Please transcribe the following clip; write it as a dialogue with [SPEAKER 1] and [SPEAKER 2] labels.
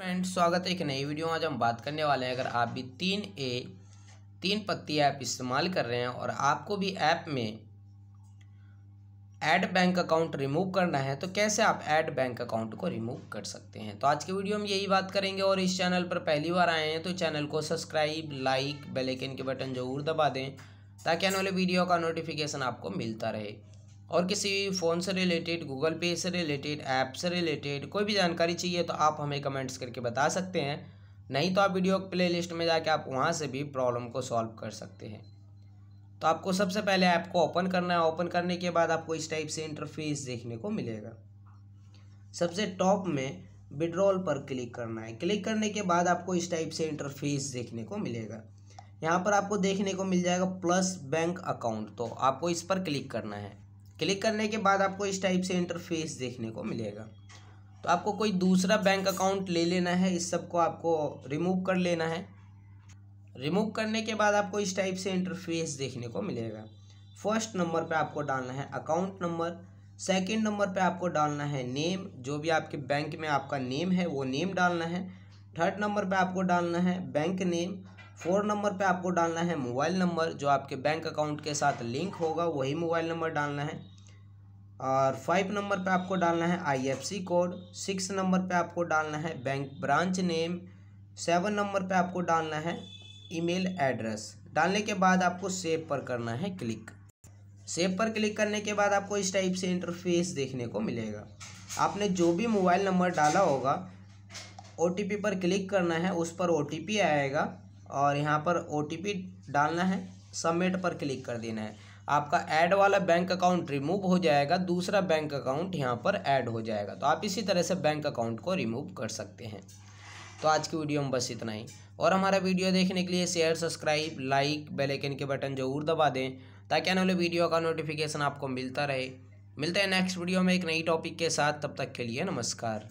[SPEAKER 1] friend स्वागत है एक नई वीडियो में आज हम बात करने वाले हैं अगर आप भी तीन ए तीन पत्ती ऐप इस्तेमाल कर रहे हैं और आपको भी ऐप में ऐड बैंक अकाउंट रिमूव करना है तो कैसे आप ऐड बैंक अकाउंट को रिमूव कर सकते हैं तो आज के वीडियो में यही बात करेंगे और इस चैनल पर पहली बार आए हैं तो चैनल को सब्सक्राइब लाइक बेलेकिन के बटन जरूर दबा दें ताकि आने वाले वीडियो का नोटिफिकेशन आपको मिलता रहे और किसी फ़ोन से रिलेटेड गूगल पे से रिलेटेड ऐप से रिलेटेड कोई भी जानकारी चाहिए तो आप हमें कमेंट्स करके बता सकते हैं नहीं तो आप वीडियो प्ले लिस्ट में जाके आप वहाँ से भी प्रॉब्लम को सॉल्व कर सकते हैं तो आपको सबसे पहले ऐप को ओपन करना है ओपन करने के बाद आपको इस टाइप से इंटरफेस देखने को मिलेगा सबसे टॉप में विड्रॉल पर क्लिक करना है क्लिक करने के बाद आपको इस टाइप से इंटरफेस देखने को मिलेगा यहाँ पर आपको देखने को मिल जाएगा प्लस बैंक अकाउंट तो आपको इस पर क्लिक करना है क्लिक करने के बाद आपको इस टाइप से इंटरफेस देखने को मिलेगा तो आपको कोई दूसरा बैंक अकाउंट ले लेना है इस सब को आपको रिमूव कर लेना है रिमूव करने के बाद आपको इस टाइप से इंटरफेस देखने को मिलेगा फर्स्ट नंबर पे आपको डालना है अकाउंट नंबर सेकंड नंबर पे आपको डालना है नेम जो भी आपके बैंक में आपका नेम है वो नेम डालना है थर्ड नंबर पे आपको डालना है बैंक नेम फोर नंबर पे आपको डालना है मोबाइल नंबर जो आपके बैंक अकाउंट के साथ लिंक होगा वही मोबाइल नंबर डालना है और फाइव नंबर पे आपको डालना है आईएफसी कोड सिक्स नंबर पे आपको डालना है bank branch name seven number पे आपको डालना है ईमेल एड्रेस डालने के बाद आपको सेव पर करना है क्लिक सेव पर क्लिक करने के बाद आपको इस टाइप से इंटरफेस देखने को मिलेगा आपने जो भी मोबाइल नंबर डाला होगा ओ पर क्लिक करना है उस पर ओ आएगा और यहाँ पर ओ डालना है सबमिट पर क्लिक कर देना है आपका ऐड वाला बैंक अकाउंट रिमूव हो जाएगा दूसरा बैंक अकाउंट यहाँ पर ऐड हो जाएगा तो आप इसी तरह से बैंक अकाउंट को रिमूव कर सकते हैं तो आज की वीडियो में बस इतना ही और हमारा वीडियो देखने के लिए share subscribe like bell icon के बटन जरूर दबा दें ताकि आने वाले वीडियो का नोटिफिकेशन आपको मिलता रहे मिलते हैं नेक्स्ट वीडियो में एक नई टॉपिक के साथ तब तक के लिए नमस्कार